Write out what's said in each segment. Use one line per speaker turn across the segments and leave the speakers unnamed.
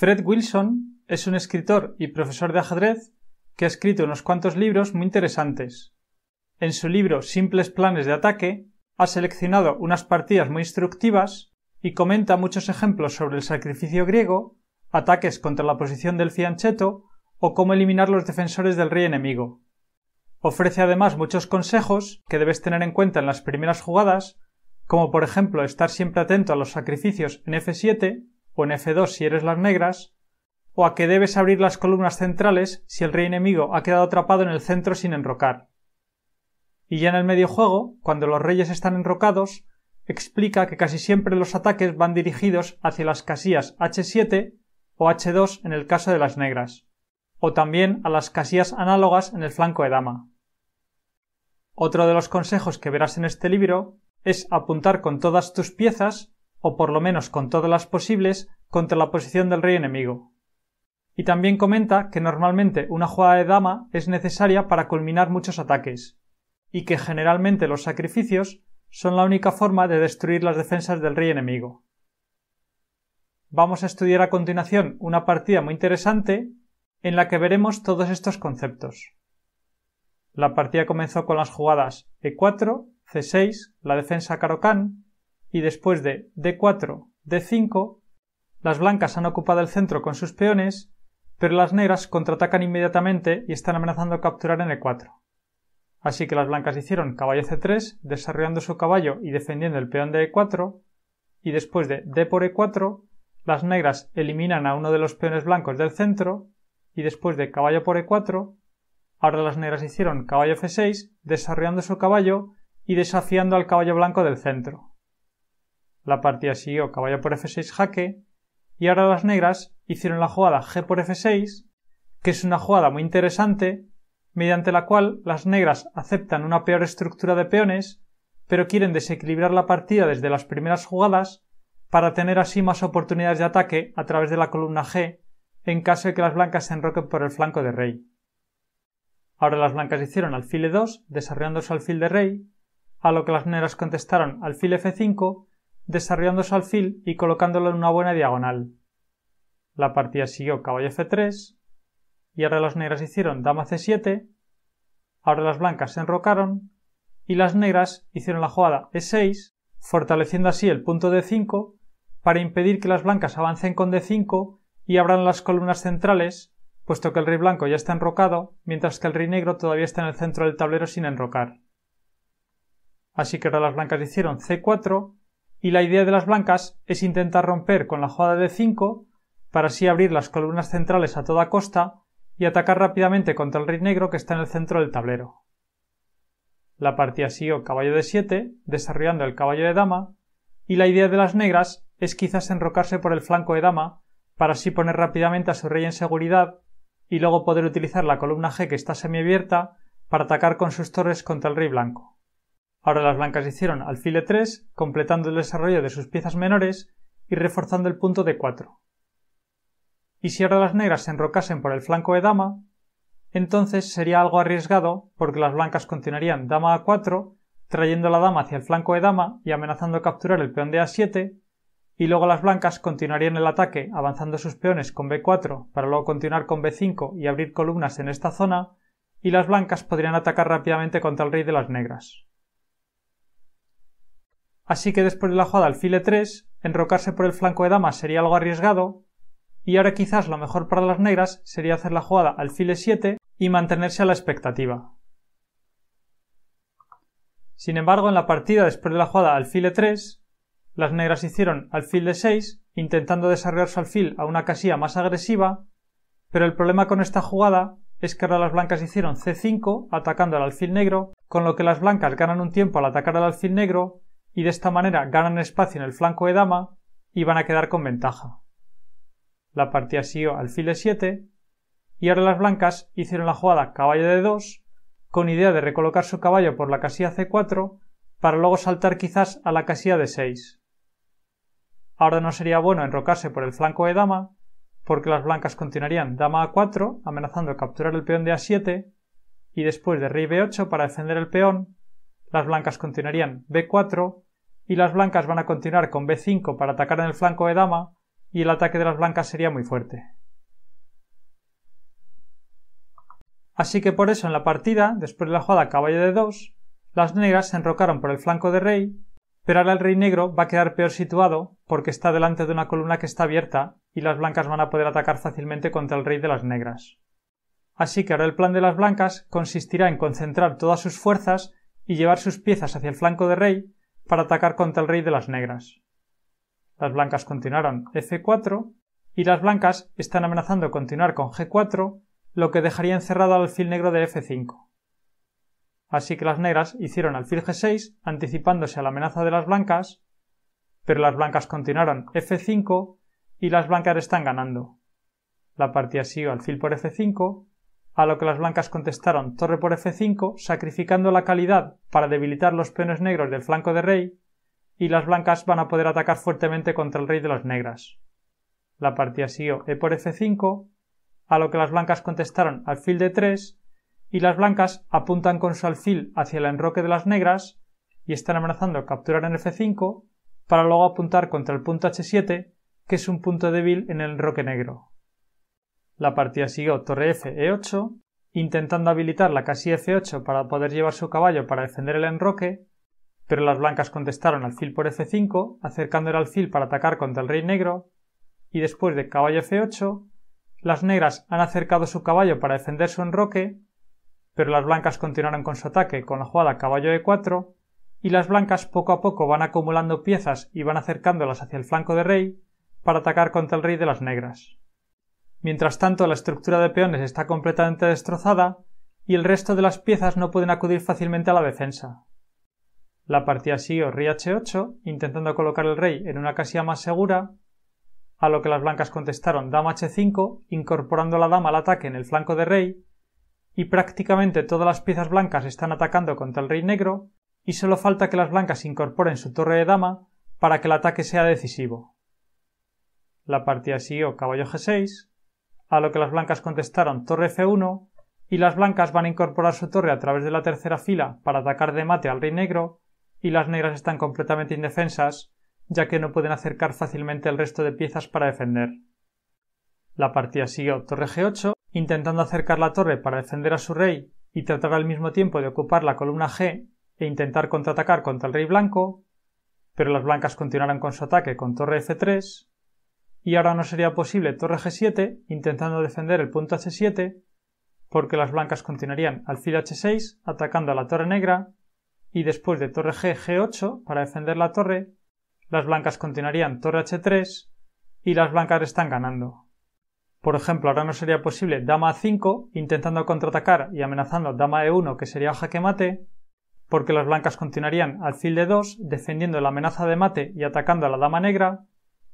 Fred Wilson es un escritor y profesor de ajedrez que ha escrito unos cuantos libros muy interesantes. En su libro Simples Planes de Ataque ha seleccionado unas partidas muy instructivas y comenta muchos ejemplos sobre el sacrificio griego, ataques contra la posición del fiancheto o cómo eliminar los defensores del rey enemigo. Ofrece además muchos consejos que debes tener en cuenta en las primeras jugadas, como por ejemplo estar siempre atento a los sacrificios en F7 en f2 si eres las negras, o a que debes abrir las columnas centrales si el rey enemigo ha quedado atrapado en el centro sin enrocar. Y ya en el medio juego, cuando los reyes están enrocados, explica que casi siempre los ataques van dirigidos hacia las casillas h7 o h2 en el caso de las negras, o también a las casillas análogas en el flanco de dama. Otro de los consejos que verás en este libro es apuntar con todas tus piezas o por lo menos con todas las posibles, contra la posición del rey enemigo. Y también comenta que normalmente una jugada de dama es necesaria para culminar muchos ataques, y que generalmente los sacrificios son la única forma de destruir las defensas del rey enemigo. Vamos a estudiar a continuación una partida muy interesante en la que veremos todos estos conceptos. La partida comenzó con las jugadas E4, C6, la defensa Karokan, y después de D4, D5, las blancas han ocupado el centro con sus peones, pero las negras contraatacan inmediatamente y están amenazando capturar en E4. Así que las blancas hicieron caballo C3, desarrollando su caballo y defendiendo el peón de E4, y después de D por E4, las negras eliminan a uno de los peones blancos del centro, y después de caballo por E4, ahora las negras hicieron caballo F6, desarrollando su caballo y desafiando al caballo blanco del centro la partida siguió caballo por f6 jaque y ahora las negras hicieron la jugada g por f6, que es una jugada muy interesante, mediante la cual las negras aceptan una peor estructura de peones, pero quieren desequilibrar la partida desde las primeras jugadas para tener así más oportunidades de ataque a través de la columna g en caso de que las blancas se enroquen por el flanco de rey. Ahora las blancas hicieron alfil e2, desarrollando su alfil de rey, a lo que las negras contestaron alfil f5 desarrollando su alfil y colocándolo en una buena diagonal. La partida siguió caballo f3, y ahora las negras hicieron dama c7, ahora las blancas se enrocaron, y las negras hicieron la jugada e6, fortaleciendo así el punto d5 para impedir que las blancas avancen con d5 y abran las columnas centrales, puesto que el rey blanco ya está enrocado, mientras que el rey negro todavía está en el centro del tablero sin enrocar. Así que ahora las blancas hicieron c4 y la idea de las blancas es intentar romper con la jugada de 5 para así abrir las columnas centrales a toda costa y atacar rápidamente contra el rey negro que está en el centro del tablero. La partida siguió caballo de 7, desarrollando el caballo de dama, y la idea de las negras es quizás enrocarse por el flanco de dama para así poner rápidamente a su rey en seguridad y luego poder utilizar la columna G que está semiabierta para atacar con sus torres contra el rey blanco. Ahora las blancas hicieron alfil 3 completando el desarrollo de sus piezas menores y reforzando el punto d 4. Y si ahora las negras se enrocasen por el flanco de dama, entonces sería algo arriesgado porque las blancas continuarían dama a 4, trayendo la dama hacia el flanco de dama y amenazando capturar el peón de a7, y luego las blancas continuarían el ataque avanzando sus peones con b4 para luego continuar con b5 y abrir columnas en esta zona, y las blancas podrían atacar rápidamente contra el rey de las negras. Así que después de la jugada alfile 3, enrocarse por el flanco de damas sería algo arriesgado, y ahora quizás lo mejor para las negras sería hacer la jugada alfile 7 y mantenerse a la expectativa. Sin embargo, en la partida después de la jugada alfile 3, las negras hicieron alfil de 6, intentando desarrollar su alfil a una casilla más agresiva, pero el problema con esta jugada es que ahora las blancas hicieron c5 atacando al alfil negro, con lo que las blancas ganan un tiempo al atacar al alfil negro y de esta manera ganan espacio en el flanco de dama y van a quedar con ventaja. La partida siguió alfil file 7 y ahora las blancas hicieron la jugada caballo de 2 con idea de recolocar su caballo por la casilla c4 para luego saltar quizás a la casilla de 6. Ahora no sería bueno enrocarse por el flanco de dama porque las blancas continuarían dama a 4 amenazando capturar el peón de a7 y después de rey b8 para defender el peón las blancas continuarían b4 y las blancas van a continuar con b5 para atacar en el flanco de dama y el ataque de las blancas sería muy fuerte. Así que por eso en la partida, después de la jugada caballo de 2, las negras se enrocaron por el flanco de rey, pero ahora el rey negro va a quedar peor situado porque está delante de una columna que está abierta y las blancas van a poder atacar fácilmente contra el rey de las negras. Así que ahora el plan de las blancas consistirá en concentrar todas sus fuerzas y llevar sus piezas hacia el flanco de rey para atacar contra el rey de las negras. Las blancas continuaron f4 y las blancas están amenazando continuar con g4, lo que dejaría encerrado al alfil negro de f5. Así que las negras hicieron alfil g6 anticipándose a la amenaza de las blancas, pero las blancas continuaron f5 y las blancas están ganando. La partida siguió alfil por f5 a lo que las blancas contestaron torre por f5, sacrificando la calidad para debilitar los peones negros del flanco de rey, y las blancas van a poder atacar fuertemente contra el rey de las negras. La partida siguió e por f5, a lo que las blancas contestaron alfil de 3, y las blancas apuntan con su alfil hacia el enroque de las negras y están amenazando capturar en f5 para luego apuntar contra el punto h7, que es un punto débil en el enroque negro. La partida siguió torre F E8, intentando habilitar la casilla F8 para poder llevar su caballo para defender el enroque, pero las blancas contestaron alfil por F5, acercando el alfil para atacar contra el rey negro, y después de caballo F8, las negras han acercado su caballo para defender su enroque, pero las blancas continuaron con su ataque con la jugada caballo E4, y las blancas poco a poco van acumulando piezas y van acercándolas hacia el flanco de rey para atacar contra el rey de las negras. Mientras tanto, la estructura de peones está completamente destrozada y el resto de las piezas no pueden acudir fácilmente a la defensa. La partida siguió o h8, intentando colocar el rey en una casilla más segura, a lo que las blancas contestaron dama h5, incorporando la dama al ataque en el flanco de rey, y prácticamente todas las piezas blancas están atacando contra el rey negro, y solo falta que las blancas incorporen su torre de dama para que el ataque sea decisivo. La partida siguió caballo g6, a lo que las blancas contestaron torre F1 y las blancas van a incorporar su torre a través de la tercera fila para atacar de mate al rey negro y las negras están completamente indefensas ya que no pueden acercar fácilmente el resto de piezas para defender. La partida siguió torre G8 intentando acercar la torre para defender a su rey y tratar al mismo tiempo de ocupar la columna G e intentar contraatacar contra el rey blanco, pero las blancas continuaron con su ataque con torre F3 y ahora no sería posible torre g7 intentando defender el punto h7 porque las blancas continuarían al fil h6 atacando a la torre negra y después de torre g g8 para defender la torre las blancas continuarían torre h3 y las blancas están ganando. Por ejemplo, ahora no sería posible dama a5 intentando contraatacar y amenazando dama e1 que sería jaque mate porque las blancas continuarían al fil d 2 defendiendo la amenaza de mate y atacando a la dama negra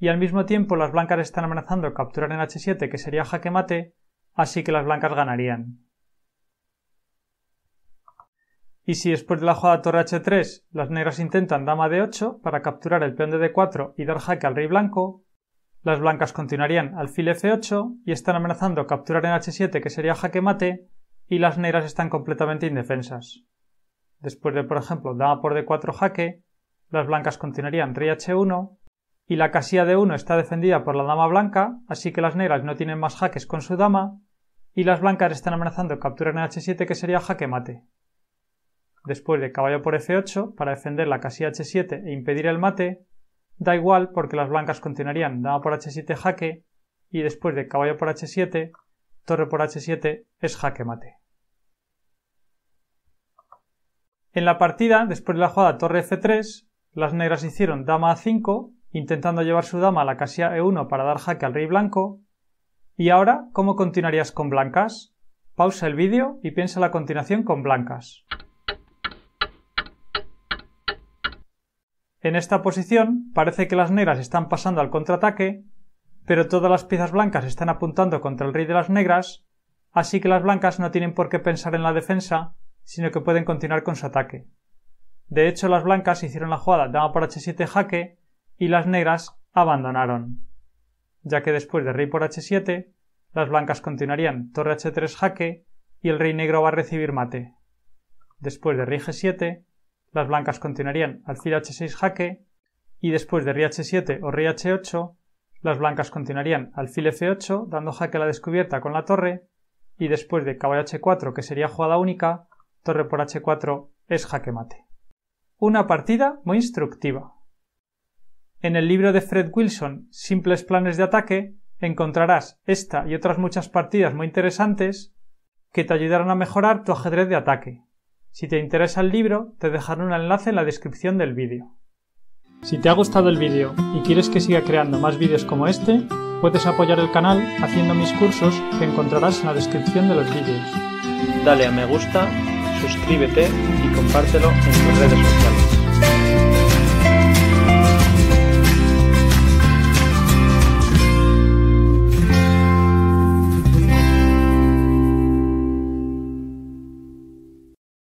y al mismo tiempo las blancas están amenazando capturar en h7 que sería jaque mate, así que las blancas ganarían. Y si después de la jugada torre h3 las negras intentan dama d8 para capturar el peón de d4 y dar jaque al rey blanco, las blancas continuarían alfil f8 y están amenazando capturar en h7 que sería jaque mate y las negras están completamente indefensas. Después de por ejemplo dama por d4 jaque, las blancas continuarían rey h1 y la casilla de 1 está defendida por la dama blanca, así que las negras no tienen más jaques con su dama, y las blancas están amenazando capturar en h7 que sería jaque mate. Después de caballo por f8 para defender la casilla h7 e impedir el mate, da igual porque las blancas continuarían dama por h7 jaque y después de caballo por h7, torre por h7 es jaque mate. En la partida, después de la jugada torre f3, las negras hicieron dama a5 intentando llevar su dama a la casilla e1 para dar jaque al rey blanco. Y ahora, ¿cómo continuarías con blancas? Pausa el vídeo y piensa la continuación con blancas. En esta posición parece que las negras están pasando al contraataque, pero todas las piezas blancas están apuntando contra el rey de las negras, así que las blancas no tienen por qué pensar en la defensa, sino que pueden continuar con su ataque. De hecho, las blancas hicieron la jugada dama por h7 jaque y las negras abandonaron, ya que después de rey por h7, las blancas continuarían torre h3 jaque y el rey negro va a recibir mate. Después de rey g7, las blancas continuarían alfil h6 jaque y después de rey h7 o rey h8, las blancas continuarían alfil f8 dando jaque a la descubierta con la torre y después de caballo h4 que sería jugada única, torre por h4 es jaque mate. Una partida muy instructiva. En el libro de Fred Wilson, Simples Planes de Ataque, encontrarás esta y otras muchas partidas muy interesantes que te ayudarán a mejorar tu ajedrez de ataque. Si te interesa el libro, te dejaré un enlace en la descripción del vídeo. Si te ha gustado el vídeo y quieres que siga creando más vídeos como este, puedes apoyar el canal haciendo mis cursos que encontrarás en la descripción de los vídeos. Dale a me gusta, suscríbete y compártelo en tus redes sociales.